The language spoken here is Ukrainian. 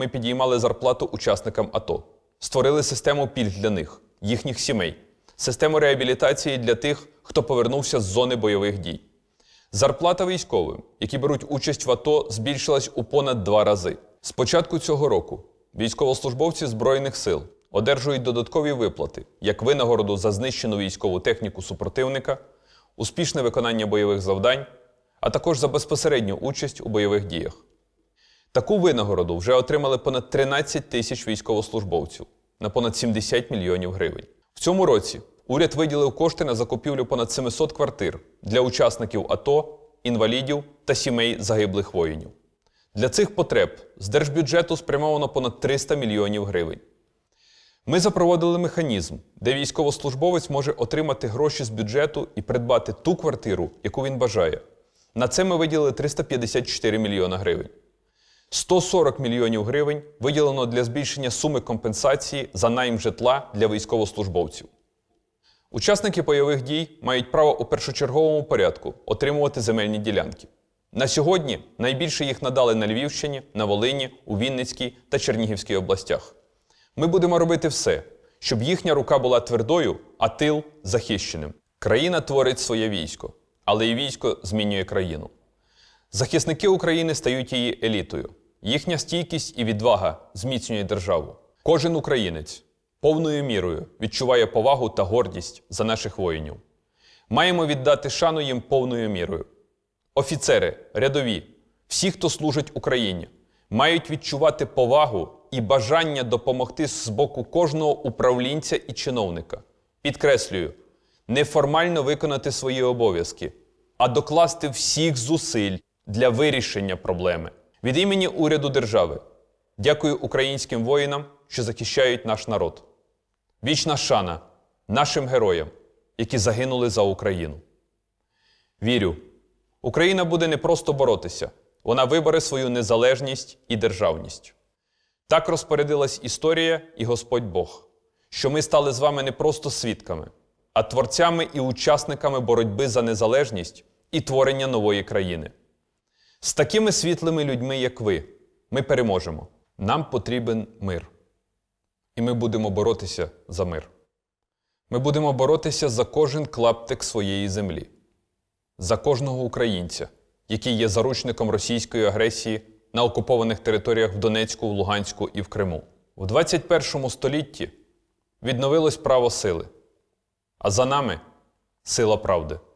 ми підіймали зарплату учасникам АТО, створили систему пільг для них, їхніх сімей, систему реабілітації для тих, хто повернувся з зони бойових дій. Зарплата військовим, які беруть участь в АТО, збільшилась у понад два рази. З початку цього року військовослужбовці Збройних сил одержують додаткові виплати як винагороду за знищену військову техніку супротивника, успішне виконання бойових завдань, а також за безпосередню участь у бойових діях. Таку винагороду вже отримали понад 13 тисяч військовослужбовців на понад 70 мільйонів гривень. В цьому році уряд виділив кошти на закупівлю понад 700 квартир для учасників АТО, інвалідів та сімей загиблих воїнів. Для цих потреб з держбюджету спрямовано понад 300 мільйонів гривень. Ми запровадили механізм, де військовослужбовець може отримати гроші з бюджету і придбати ту квартиру, яку він бажає. На це ми виділили 354 мільйона гривень. 140 мільйонів гривень виділено для збільшення суми компенсації за найм житла для військовослужбовців. Учасники бойових дій мають право у першочерговому порядку отримувати земельні ділянки. На сьогодні найбільше їх надали на Львівщині, на Волині, у Вінницькій та Чернігівській областях. Ми будемо робити все, щоб їхня рука була твердою, а тил захищеним. Країна творить своє військо, але і військо змінює країну. Захисники України стають її елітою. Їхня стійкість і відвага зміцнює державу. Кожен українець повною мірою відчуває повагу та гордість за наших воїнів. Маємо віддати шану їм повною мірою. Офіцери, рядові, всі, хто служить Україні, мають відчувати повагу і бажання допомогти з боку кожного управлінця і чиновника. Підкреслюю, неформально виконати свої обов'язки, а докласти всіх зусиль для вирішення проблеми. Від імені уряду держави дякую українським воїнам, що захищають наш народ. Вічна шана нашим героям, які загинули за Україну. Вірю, Україна буде не просто боротися, вона вибере свою незалежність і державність. Так розпорядилась історія і Господь Бог, що ми стали з вами не просто свідками, а творцями і учасниками боротьби за незалежність і творення нової країни. З такими світлими людьми, як ви, ми переможемо. Нам потрібен мир. І ми будемо боротися за мир. Ми будемо боротися за кожен клаптик своєї землі, за кожного українця, який є заручником російської агресії на окупованих територіях в Донецьку, в Луганську і в Криму. У 21 столітті відновилось право сили, а за нами сила правди.